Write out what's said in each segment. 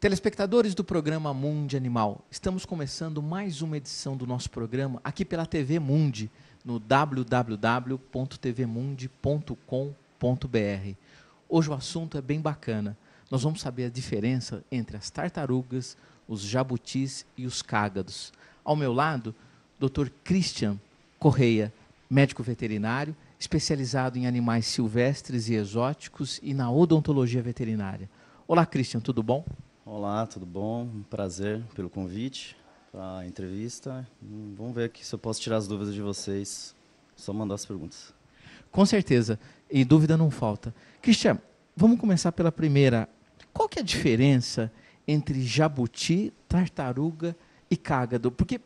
Telespectadores do programa Mundo Animal, estamos começando mais uma edição do nosso programa aqui pela TV Mundi, no www.tvmundi.com.br. Hoje o assunto é bem bacana. Nós vamos saber a diferença entre as tartarugas, os jabutis e os cágados. Ao meu lado, Dr. Christian Correia, médico veterinário, especializado em animais silvestres e exóticos e na odontologia veterinária. Olá, Christian, tudo bom? Olá, tudo bom? prazer pelo convite para a entrevista. Hum, vamos ver aqui se eu posso tirar as dúvidas de vocês. Só mandar as perguntas. Com certeza. E dúvida não falta. Cristian, vamos começar pela primeira. Qual que é a diferença entre jabuti, tartaruga e cágado? Porque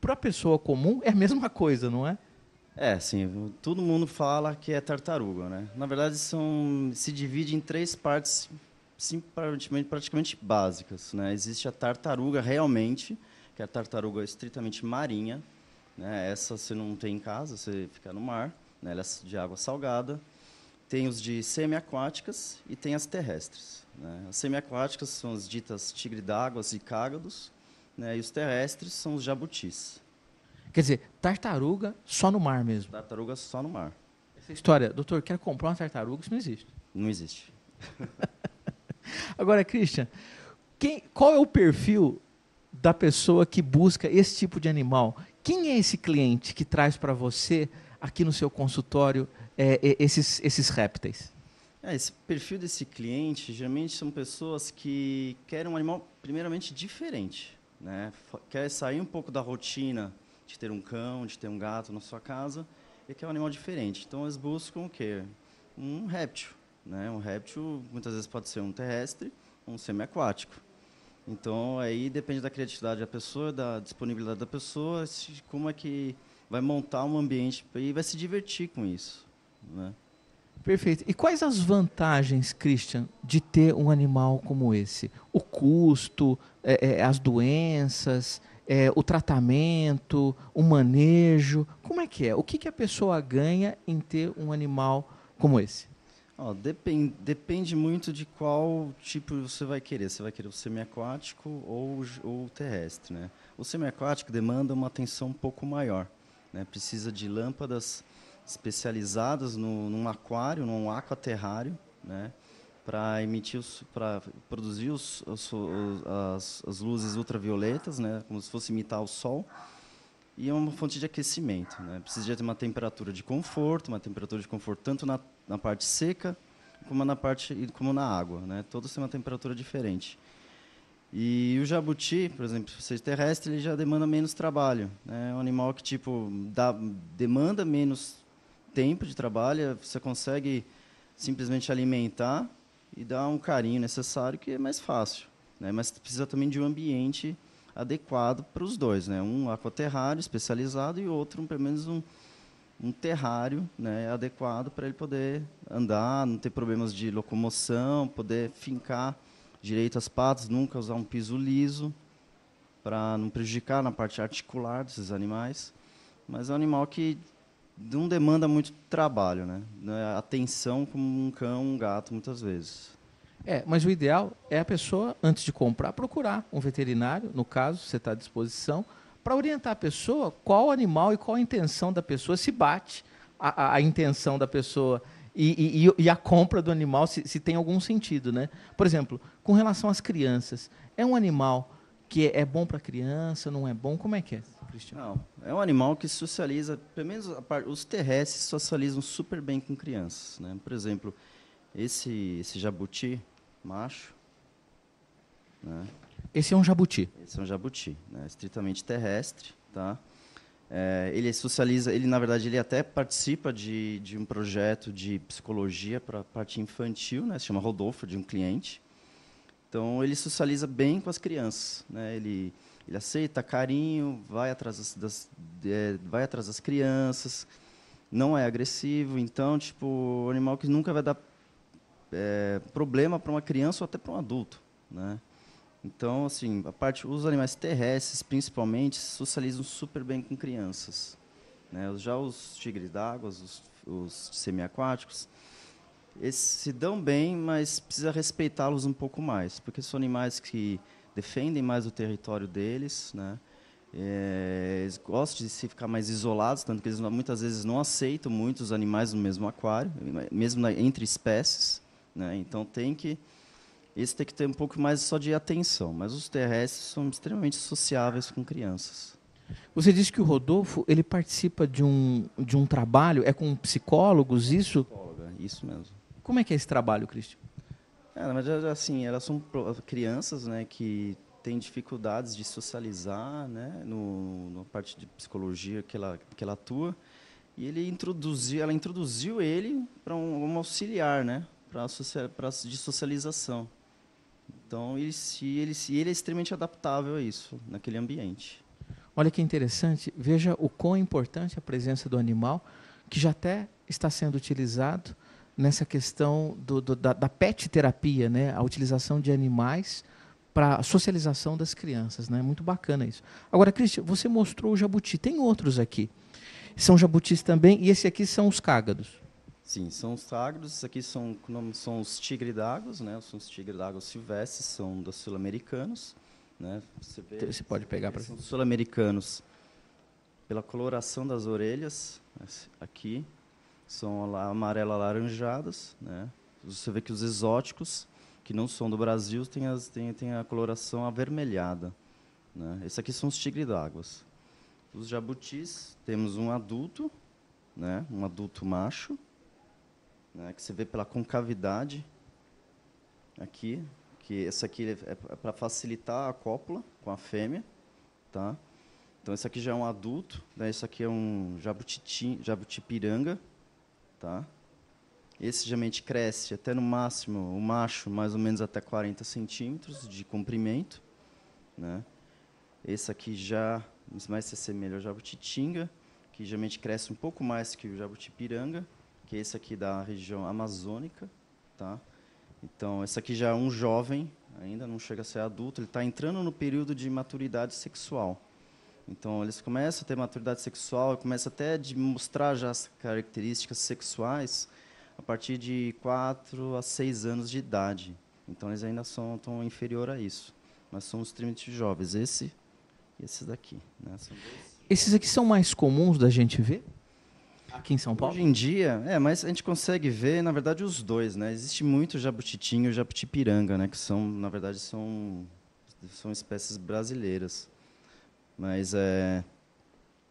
para a pessoa comum é a mesma coisa, não é? É, sim. Todo mundo fala que é tartaruga, né? Na verdade, são, se divide em três partes sim, praticamente, praticamente básicas. Né? Existe a tartaruga realmente, que é a tartaruga estritamente marinha. Né? Essa você não tem em casa, você fica no mar. Né? Ela é de água salgada. Tem os de semiaquáticas e tem as terrestres. Né? As semiaquáticas são as ditas tigre d'água e cágados. Né? E os terrestres são os jabutis. Quer dizer, tartaruga só no mar mesmo. Tartaruga só no mar. Essa história, doutor, quero comprar uma tartaruga, isso não existe. Não existe. Agora, Christian, quem, qual é o perfil da pessoa que busca esse tipo de animal? Quem é esse cliente que traz para você, aqui no seu consultório, é, é, esses, esses répteis? É, esse perfil desse cliente geralmente são pessoas que querem um animal, primeiramente, diferente. Né? Quer sair um pouco da rotina de ter um cão, de ter um gato na sua casa, e quer um animal diferente. Então, eles buscam o quê? Um réptil. Né? Um réptil, muitas vezes, pode ser um terrestre, um semiaquático. Então, aí depende da criatividade da pessoa, da disponibilidade da pessoa, como é que vai montar um ambiente e vai se divertir com isso. Né? Perfeito. E quais as vantagens, Christian, de ter um animal como esse? O custo, é, é, as doenças, é, o tratamento, o manejo? Como é que é? O que, que a pessoa ganha em ter um animal como esse? Oh, depende muito de qual tipo você vai querer. Você vai querer o semiaquático ou, ou terrestre. Né? O semiaquático demanda uma atenção um pouco maior. Né? Precisa de lâmpadas especializadas no, num aquário, num aquaterrário, né? para emitir para produzir os, os, os, as, as luzes ultravioletas, né? como se fosse imitar o sol e é uma fonte de aquecimento. Né? Precisa ter uma temperatura de conforto, uma temperatura de conforto tanto na, na parte seca como na parte como na água. Né? Todos têm uma temperatura diferente. E o jabuti, por exemplo, seja terrestre, ele já demanda menos trabalho. Né? É um animal que tipo dá, demanda menos tempo de trabalho. Você consegue simplesmente alimentar e dar um carinho necessário que é mais fácil. Né? Mas precisa também de um ambiente adequado para os dois, né? Um aquaterrário especializado e outro, pelo menos, um, um terrário né, adequado para ele poder andar, não ter problemas de locomoção, poder fincar direito as patas, nunca usar um piso liso para não prejudicar na parte articular desses animais. Mas é um animal que não demanda muito trabalho, né? É atenção como um cão, um gato, muitas vezes. É, mas o ideal é a pessoa, antes de comprar, procurar um veterinário, no caso, você está à disposição, para orientar a pessoa qual animal e qual a intenção da pessoa, se bate a, a, a intenção da pessoa e, e, e, a compra do animal, se, se tem algum sentido. Né? Por exemplo, com relação às crianças, é um animal que é bom para criança, não é bom? Como é que é, Cristiano? Não, é um animal que socializa, pelo menos os terrestres socializam super bem com crianças. Né? Por exemplo, esse, esse jabuti, macho. Né? Esse é um jabuti. Esse é um jabuti, né? estritamente terrestre, tá? É, ele socializa, ele na verdade ele até participa de, de um projeto de psicologia para parte infantil, né? Se chama Rodolfo de um cliente. Então ele socializa bem com as crianças, né? Ele ele aceita carinho, vai atrás das, das é, vai atrás das crianças, não é agressivo, então tipo animal que nunca vai dar é, problema para uma criança ou até para um adulto, né? Então, assim, a parte os animais terrestres, principalmente, socializam super bem com crianças. Né? Já os tigres d'água, os, os semiaquáticos, eles se dão bem, mas precisa respeitá-los um pouco mais, porque são animais que defendem mais o território deles, né? É, eles gostam de se ficar mais isolados, tanto que eles muitas vezes não aceitam muitos animais no mesmo aquário, mesmo na, entre espécies. Né? Então tem que esse tem que ter um pouco mais só de atenção, mas os terrestres são extremamente sociáveis com crianças. Você disse que o Rodolfo ele participa de um, de um trabalho, é com psicólogos, isso? Psicóloga, isso mesmo. Como é que é esse trabalho, Cristian? É, mas assim, elas são crianças né, que têm dificuldades de socializar, né, no, na parte de psicologia que ela, que ela atua, e ele introduziu, ela introduziu ele para um, um auxiliar, né, pra, pra, de socialização. Então, ele, se, ele, se, ele é extremamente adaptável a isso, naquele ambiente. Olha que interessante, veja o quão importante é a presença do animal, que já até está sendo utilizado nessa questão do, do, da, da pet terapia, né? a utilização de animais para a socialização das crianças. Né? Muito bacana isso. Agora, Cristian, você mostrou o jabuti. Tem outros aqui. São jabutis também, e esse aqui são os cágados. Sim, são os sagros, aqui são, são os tigre-d'águas, né? São os tigre dágua silvestres, são dos sul-americanos. Né? Você, vê, então, Você pode pegar para São sul-americanos pela coloração das orelhas, aqui, são amarelo-alaranjadas. Né? Você vê que os exóticos, que não são do Brasil, têm, as, têm, têm a coloração avermelhada. Né? Esses aqui são os tigre-d'águas. Os jabutis, temos um adulto, né? um adulto macho, né, que você vê pela concavidade aqui, que essa aqui é, é para é facilitar a cópula com a fêmea, tá? Então esse aqui já é um adulto, né? Esse aqui é um jabutiti, jabutipiranga, tá? Esse geralmente cresce até no máximo, o macho, mais ou menos até 40 centímetros de comprimento, né? Esse aqui já mais se assemelha ao jabutitinga, que geralmente cresce um pouco mais que o jabutipiranga, que é esse aqui da região amazônica. Tá? Então, esse aqui já é um jovem, ainda não chega a ser adulto, ele está entrando no período de maturidade sexual. Então, eles começam a ter maturidade sexual, começam até de mostrar já as características sexuais a partir de 4 a 6 anos de idade. Então, eles ainda são tão inferior a isso. Mas são os trimites jovens. Esse e esses daqui. Né? Esses aqui são mais comuns da gente ver? Aqui em São Paulo? Hoje em dia, é, mas a gente consegue ver, na verdade, os dois, né? Existe muito jabutitinho e jabutipiranga, né? Que são, na verdade, são, são espécies brasileiras. Mas é,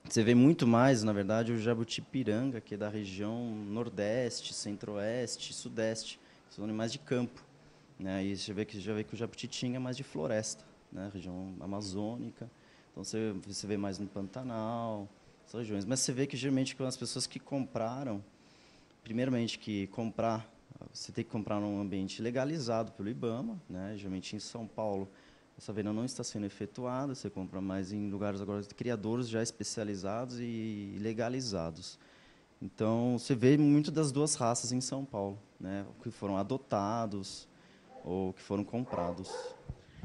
você vê muito mais, na verdade, o jabutipiranga, que é da região nordeste, centro-oeste, sudeste. São animais de campo. Né? E você vê que, já vê que o jabutitinho é mais de floresta, né? região amazônica. Então, você, você vê mais no Pantanal, regiões. Mas você vê que geralmente com as pessoas que compraram, primeiramente que comprar, você tem que comprar num ambiente legalizado pelo IBAMA, né? Geralmente em São Paulo essa venda não está sendo efetuada, você compra mais em lugares agora de criadores já especializados e legalizados. Então, você vê muito das duas raças em São Paulo, né? que foram adotados ou que foram comprados.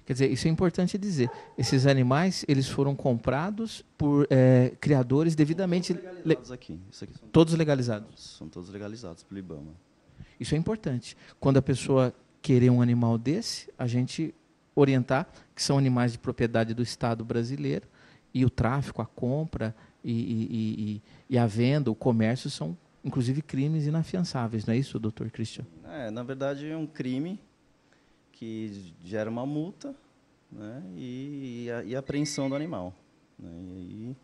Quer dizer, isso é importante dizer. Esses animais, eles foram comprados por é, criadores devidamente... Todos legalizados aqui. Isso aqui são todos legalizados? São todos legalizados pelo IBAMA. Isso é importante. Quando a pessoa querer um animal desse, a gente orientar que são animais de propriedade do Estado brasileiro e o tráfico, a compra e, e, e, e a venda, o comércio são, inclusive, crimes inafiançáveis. Não é isso, doutor Christian? É, na verdade, é um crime que gera uma multa né, e, a, e, a, apreensão do animal. Né, e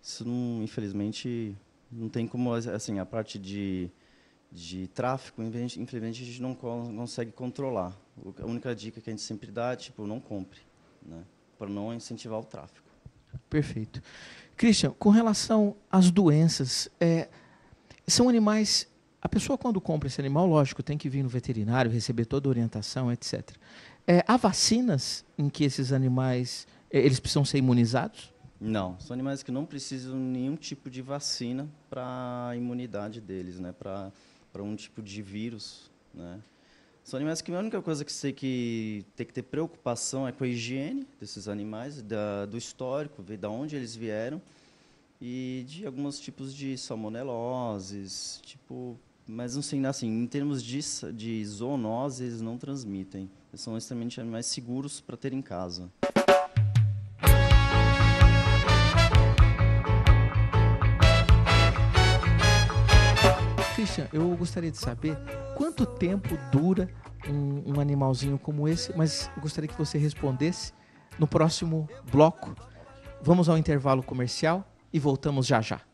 isso, não, infelizmente, não tem como... Assim, a parte de, de tráfico, infelizmente, a gente não consegue controlar. A única dica que a gente sempre dá é, tipo, não compre, né, para não incentivar o tráfico. Perfeito. Christian, com relação às doenças, é, são animais a pessoa, quando compra esse animal, lógico, tem que vir no veterinário, receber toda a orientação, etc. É, há vacinas em que esses animais é, eles precisam ser imunizados? Não, são animais que não precisam de nenhum tipo de vacina para a imunidade deles, né? para um tipo de vírus. Né? São animais que a única coisa que que tem que ter preocupação é com a higiene desses animais, da, do histórico, ver de onde eles vieram e de alguns tipos de salmoneloses, tipo mas, assim, assim em termos de, de zoonoses, eles não transmitem. Eles são extremamente animais seguros para ter em casa. Christian, eu gostaria de saber quanto tempo dura um, um animalzinho como esse, mas gostaria que você respondesse no próximo bloco. Vamos ao intervalo comercial e voltamos já já.